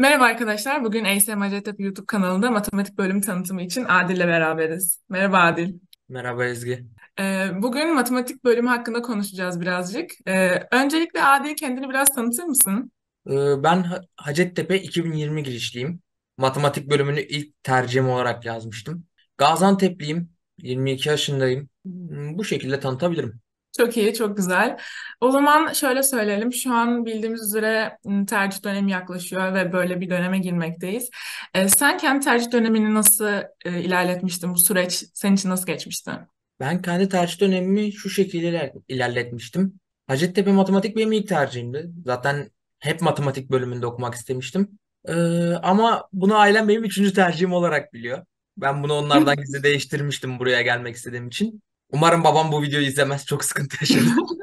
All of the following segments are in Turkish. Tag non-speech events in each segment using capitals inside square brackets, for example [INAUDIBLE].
Merhaba arkadaşlar, bugün ASM Hacettepe YouTube kanalında matematik bölüm tanıtımı için Adil'le beraberiz. Merhaba Adil. Merhaba Ezgi. Ee, bugün matematik bölümü hakkında konuşacağız birazcık. Ee, öncelikle Adil kendini biraz tanıtır mısın? Ee, Ben Hacettepe 2020 girişliyim. Matematik bölümünü ilk tercihim olarak yazmıştım. Gaziantep'liyim. 22 yaşındayım. Hmm, bu şekilde tanıtabilirim. Çok iyi, çok güzel. O zaman şöyle söyleyelim. Şu an bildiğimiz üzere tercih dönemi yaklaşıyor ve böyle bir döneme girmekteyiz. E, sen kendi tercih dönemini nasıl e, ilerletmiştin? Bu süreç senin için nasıl geçmişti? Ben kendi tercih dönemimi şu şekilde ilerletmiştim. Hacettepe matematik benim ilk tercihimdi. Zaten hep matematik bölümünde okumak istemiştim. Ee, ama bunu ailem benim üçüncü tercihim olarak biliyor. Ben bunu onlardan gizli değiştirmiştim buraya gelmek istediğim için. Umarım babam bu videoyu izlemez. Çok sıkıntı yaşadım. [LAUGHS]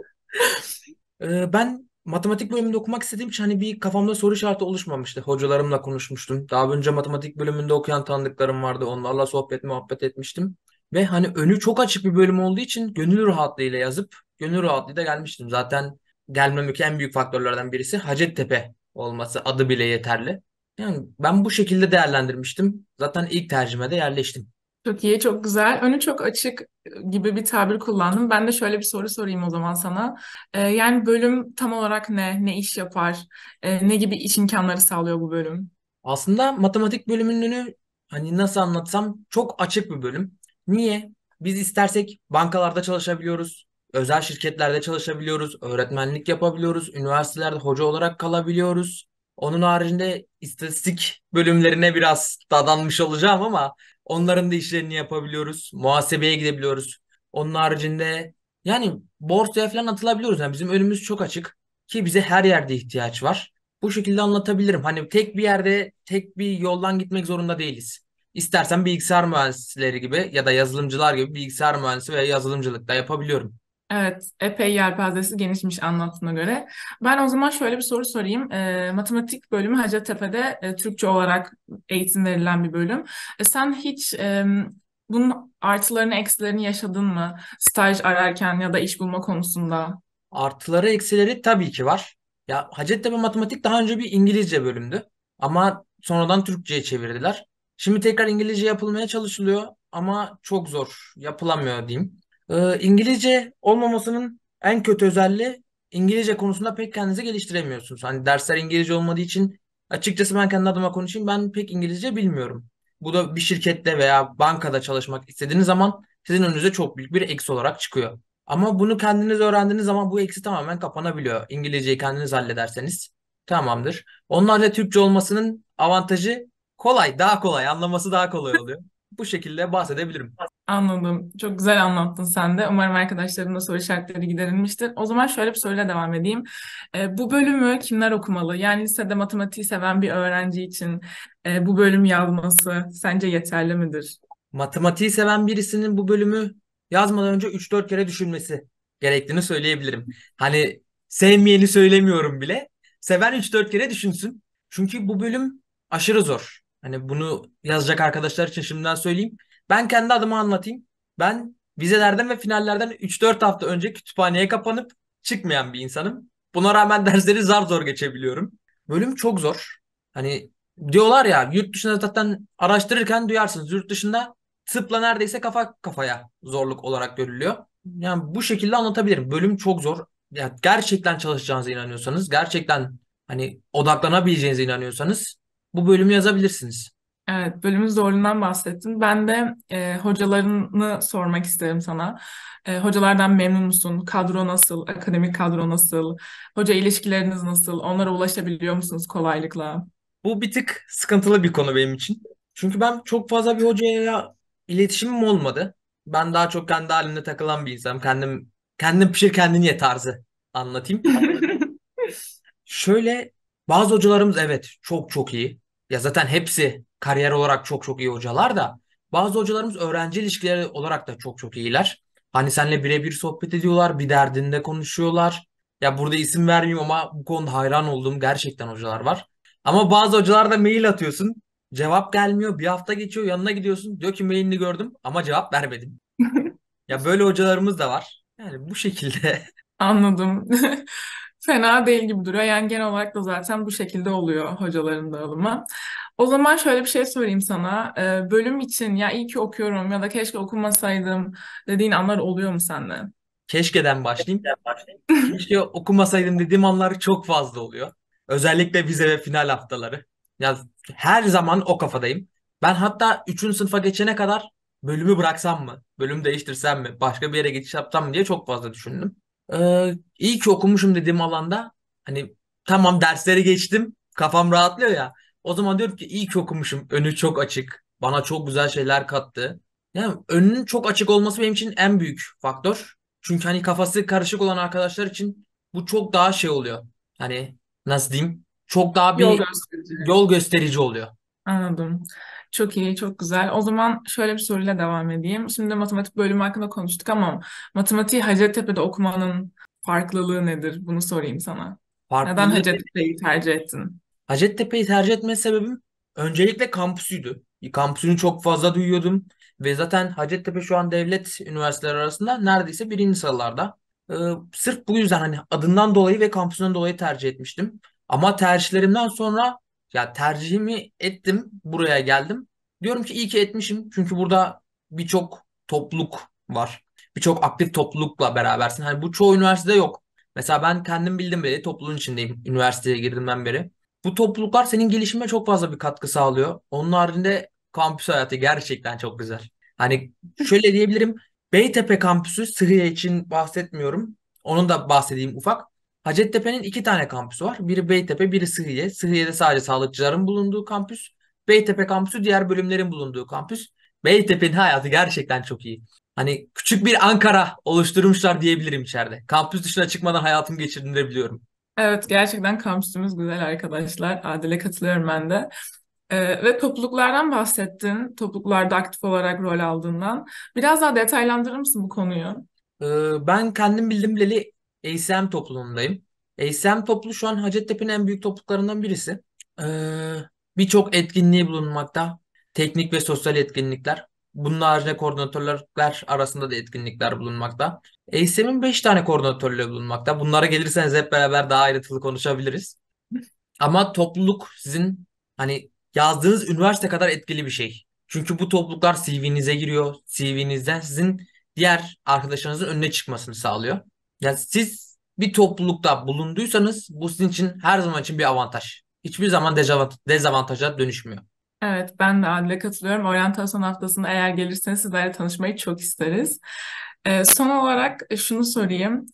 Ee, ben matematik bölümünde okumak istediğim için hani bir kafamda soru işareti oluşmamıştı. Hocalarımla konuşmuştum. Daha önce matematik bölümünde okuyan tanıdıklarım vardı. Onlarla sohbet muhabbet etmiştim. Ve hani önü çok açık bir bölüm olduğu için gönül rahatlığıyla yazıp gönül rahatlığıyla gelmiştim. Zaten gelmemdeki en büyük faktörlerden birisi Hacettepe olması adı bile yeterli. Yani ben bu şekilde değerlendirmiştim. Zaten ilk tercihime de yerleştim. Çok iyi, çok güzel. Önü çok açık e, gibi bir tabir kullandım. Ben de şöyle bir soru sorayım o zaman sana. Ee, yani bölüm tam olarak ne? Ne iş yapar? Ee, ne gibi iş imkanları sağlıyor bu bölüm? Aslında matematik bölümünü hani nasıl anlatsam çok açık bir bölüm. Niye? Biz istersek bankalarda çalışabiliyoruz, özel şirketlerde çalışabiliyoruz, öğretmenlik yapabiliyoruz, üniversitelerde hoca olarak kalabiliyoruz. Onun haricinde istatistik bölümlerine biraz dadanmış olacağım ama Onların da işlerini yapabiliyoruz. Muhasebeye gidebiliyoruz. Onun haricinde yani borsaya falan atılabiliyoruz. Yani bizim önümüz çok açık ki bize her yerde ihtiyaç var. Bu şekilde anlatabilirim. Hani tek bir yerde tek bir yoldan gitmek zorunda değiliz. İstersen bilgisayar mühendisleri gibi ya da yazılımcılar gibi bilgisayar mühendisi veya yazılımcılık da yapabiliyorum. Evet, epey yelpazesi genişmiş anlattığına göre. Ben o zaman şöyle bir soru sorayım. E, matematik bölümü Hacettepe'de e, Türkçe olarak eğitim verilen bir bölüm. E, sen hiç e, bunun artılarını, eksilerini yaşadın mı? Staj ararken ya da iş bulma konusunda. Artıları, eksileri tabii ki var. Ya Hacettepe Matematik daha önce bir İngilizce bölümdü. Ama sonradan Türkçe'ye çevirdiler. Şimdi tekrar İngilizce yapılmaya çalışılıyor ama çok zor. Yapılamıyor diyeyim. Ee, İngilizce olmamasının en kötü özelliği İngilizce konusunda pek kendinizi geliştiremiyorsunuz. Hani dersler İngilizce olmadığı için açıkçası ben kendi adıma konuşayım ben pek İngilizce bilmiyorum. Bu da bir şirkette veya bankada çalışmak istediğiniz zaman sizin önünüze çok büyük bir eksi olarak çıkıyor. Ama bunu kendiniz öğrendiğiniz zaman bu eksi tamamen kapanabiliyor. İngilizceyi kendiniz hallederseniz tamamdır. Onlar da Türkçe olmasının avantajı kolay, daha kolay, anlaması daha kolay oluyor. bu şekilde bahsedebilirim. Anladım. Çok güzel anlattın sen de. Umarım arkadaşlarım da soru işaretleri giderilmiştir. O zaman şöyle bir soruyla devam edeyim. E, bu bölümü kimler okumalı? Yani lisede matematiği seven bir öğrenci için e, bu bölüm yazması sence yeterli midir? Matematiği seven birisinin bu bölümü yazmadan önce 3-4 kere düşünmesi gerektiğini söyleyebilirim. Hani sevmeyeni söylemiyorum bile. Seven 3-4 kere düşünsün. Çünkü bu bölüm aşırı zor. Hani bunu yazacak arkadaşlar için şimdiden söyleyeyim. Ben kendi adıma anlatayım. Ben vizelerden ve finallerden 3-4 hafta önce kütüphaneye kapanıp çıkmayan bir insanım. Buna rağmen [LAUGHS] dersleri zar zor geçebiliyorum. Bölüm çok zor. Hani diyorlar ya yurt dışında zaten araştırırken duyarsınız. Yurt dışında tıpla neredeyse kafa kafaya zorluk olarak görülüyor. Yani bu şekilde anlatabilirim. Bölüm çok zor. Yani gerçekten çalışacağınıza inanıyorsanız, gerçekten hani odaklanabileceğinize inanıyorsanız bu bölümü yazabilirsiniz. Evet, bölümün zorluğundan bahsettin. Ben de e, hocalarını sormak isterim sana. E, hocalardan memnun musun? Kadro nasıl? Akademik kadro nasıl? Hoca ilişkileriniz nasıl? Onlara ulaşabiliyor musunuz kolaylıkla? Bu bir tık sıkıntılı bir konu benim için. Çünkü ben çok fazla bir hocayla iletişimim olmadı. Ben daha çok kendi halimde takılan bir insanım. Kendim kendim pişir kendin ye tarzı anlatayım. [LAUGHS] Şöyle bazı hocalarımız evet çok çok iyi. Ya zaten hepsi kariyer olarak çok çok iyi hocalar da bazı hocalarımız öğrenci ilişkileri olarak da çok çok iyiler. Hani seninle birebir sohbet ediyorlar, bir derdinde konuşuyorlar. Ya burada isim vermeyeyim ama bu konuda hayran olduğum gerçekten hocalar var. Ama bazı hocalar da mail atıyorsun. Cevap gelmiyor. Bir hafta geçiyor. Yanına gidiyorsun. Diyor ki mailini gördüm ama cevap vermedim. [LAUGHS] ya böyle hocalarımız da var. Yani bu şekilde. Anladım. [LAUGHS] fena değil gibi duruyor. Yani genel olarak da zaten bu şekilde oluyor hocaların dağılımı. O zaman şöyle bir şey söyleyeyim sana. Ee, bölüm için ya iyi ki okuyorum ya da keşke okumasaydım dediğin anlar oluyor mu sende? Keşkeden başlayayım. Keşke okumasaydım dediğim anlar çok fazla oluyor. Özellikle vize ve final haftaları. Ya her zaman o kafadayım. Ben hatta 3. sınıfa geçene kadar bölümü bıraksam mı? Bölümü değiştirsem mi? Başka bir yere geçiş yapsam mı diye çok fazla düşündüm. Ee, iyi ki okumuşum dediğim alanda hani tamam dersleri geçtim kafam rahatlıyor ya. O zaman diyorum ki iyi ki okumuşum. Önü çok açık. Bana çok güzel şeyler kattı. Yani önünün çok açık olması benim için en büyük faktör. Çünkü hani kafası karışık olan arkadaşlar için bu çok daha şey oluyor. Hani nasıl diyeyim? Çok daha bir gösterici, yol gösterici oluyor. Anladım. Çok iyi, çok güzel. O zaman şöyle bir soruyla devam edeyim. Şimdi matematik bölümü hakkında konuştuk ama matematiği Hacettepe'de okumanın farklılığı nedir? Bunu sorayım sana. Neden Hacettepe'yi tercih ettin? Hacettepe'yi tercih etme sebebim öncelikle kampüsüydü. Kampüsünü çok fazla duyuyordum ve zaten Hacettepe şu an devlet üniversiteleri arasında neredeyse birinci sıralarda. Ee, sırf bu yüzden hani adından dolayı ve kampüsünden dolayı tercih etmiştim. Ama tercihlerimden sonra ya tercihimi ettim, buraya geldim. Diyorum ki iyi ki etmişim. Çünkü burada birçok topluluk var. Birçok aktif toplulukla berabersin. Hani bu çoğu üniversitede yok. Mesela ben kendim bildim beri topluluğun içindeyim. Üniversiteye girdiğimden beri. Bu topluluklar senin gelişime çok fazla bir katkı sağlıyor. Onun haricinde kampüs hayatı gerçekten çok güzel. Hani şöyle diyebilirim. Beytepe kampüsü Sıhhiye için bahsetmiyorum. Onun da bahsedeyim ufak. Hacettepe'nin iki tane kampüsü var. Biri Beytepe, biri Sıhhiye. Sıhhiye'de sadece sağlıkçıların bulunduğu kampüs. Beytepe kampüsü diğer bölümlerin bulunduğu kampüs. Beytepe'nin hayatı gerçekten çok iyi. Hani küçük bir Ankara oluşturmuşlar diyebilirim içeride. Kampüs dışına çıkmadan hayatımı geçirdim biliyorum. Evet gerçekten kampüsümüz güzel arkadaşlar. Adile katılıyorum ben de. Ee, ve topluluklardan bahsettin. Topluluklarda aktif olarak rol aldığından. Biraz daha detaylandırır mısın bu konuyu? Ee, ben kendim bildim bileli ASM topluluğundayım. ASM toplu şu an Hacettepe'nin en büyük topluluklarından birisi. Ee, Birçok etkinliği bulunmakta. Teknik ve sosyal etkinlikler. Bunun haricinde koordinatörler arasında da etkinlikler bulunmakta. ASM'in 5 tane koordinatörlüğü bulunmakta. Bunlara gelirseniz hep beraber daha ayrıntılı konuşabiliriz. Ama topluluk sizin hani yazdığınız üniversite kadar etkili bir şey. Çünkü bu topluluklar CV'nize giriyor. CV'nizden sizin diğer arkadaşlarınızın önüne çıkmasını sağlıyor. Yani siz bir toplulukta bulunduysanız bu sizin için her zaman için bir avantaj. Hiçbir zaman dezavantaja dönüşmüyor. Evet ben de Adil'e katılıyorum. Oryantasyon haftasında eğer gelirseniz sizlerle tanışmayı çok isteriz. Ee, son olarak e, şunu sorayım.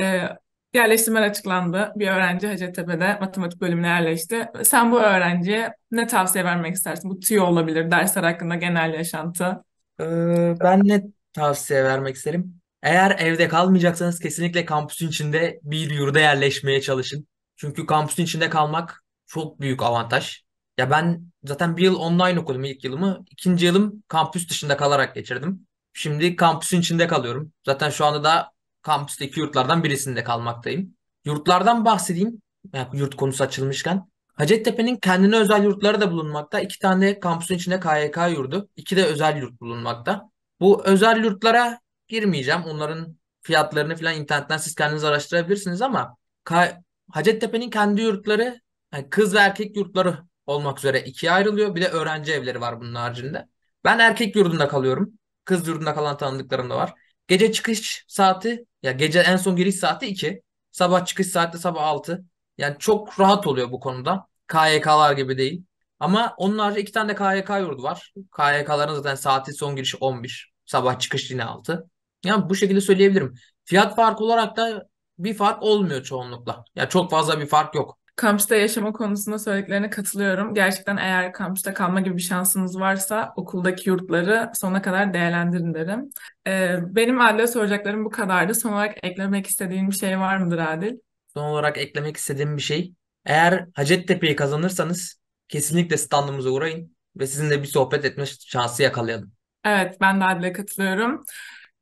Ee, yerleştirmeler açıklandı. Bir öğrenci Hacettepe'de matematik bölümüne yerleşti. Sen bu öğrenciye ne tavsiye vermek istersin? Bu tüyo olabilir, dersler hakkında genel yaşantı. Ee, ben ne tavsiye vermek isterim? Eğer evde kalmayacaksanız kesinlikle kampüsün içinde bir yurda yerleşmeye çalışın. Çünkü kampüsün içinde kalmak çok büyük avantaj. Ya ben zaten bir yıl online okudum ilk yılımı. İkinci yılım kampüs dışında kalarak geçirdim. Şimdi kampüsün içinde kalıyorum. Zaten şu anda da kampüsteki yurtlardan birisinde kalmaktayım. Yurtlardan bahsedeyim. Yani yurt konusu açılmışken. Hacettepe'nin kendine özel yurtları da bulunmakta. İki tane kampüsün içinde KYK yurdu, iki de özel yurt bulunmakta. Bu özel yurtlara girmeyeceğim. Onların fiyatlarını falan internetten siz kendiniz araştırabilirsiniz ama Ka- Hacettepe'nin kendi yurtları yani kız ve erkek yurtları olmak üzere ikiye ayrılıyor. Bir de öğrenci evleri var bunun haricinde. Ben erkek yurdunda kalıyorum. Kız yurdunda kalan tanıdıklarım da var. Gece çıkış saati ya gece en son giriş saati 2. Sabah çıkış saati sabah 6. Yani çok rahat oluyor bu konuda. KYK'lar gibi değil. Ama onun harici iki tane de KYK yurdu var. KYK'ların zaten saati son giriş 11. Sabah çıkış yine 6. Yani bu şekilde söyleyebilirim. Fiyat farkı olarak da bir fark olmuyor çoğunlukla. Ya yani çok fazla bir fark yok. Kampüste yaşama konusunda söylediklerine katılıyorum. Gerçekten eğer kampüste kalma gibi bir şansınız varsa okuldaki yurtları sona kadar değerlendirin derim. Ee, benim Adil'e soracaklarım bu kadardı. Son olarak eklemek istediğin bir şey var mıdır Adil? Son olarak eklemek istediğim bir şey. Eğer Hacettepe'yi kazanırsanız kesinlikle standımıza uğrayın ve sizinle bir sohbet etme şansı yakalayalım. Evet ben de Adil'e katılıyorum.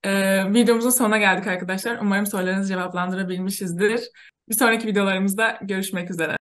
Ee, videomuzun sonuna geldik arkadaşlar. Umarım sorularınızı cevaplandırabilmişizdir. Bir sonraki videolarımızda görüşmek üzere.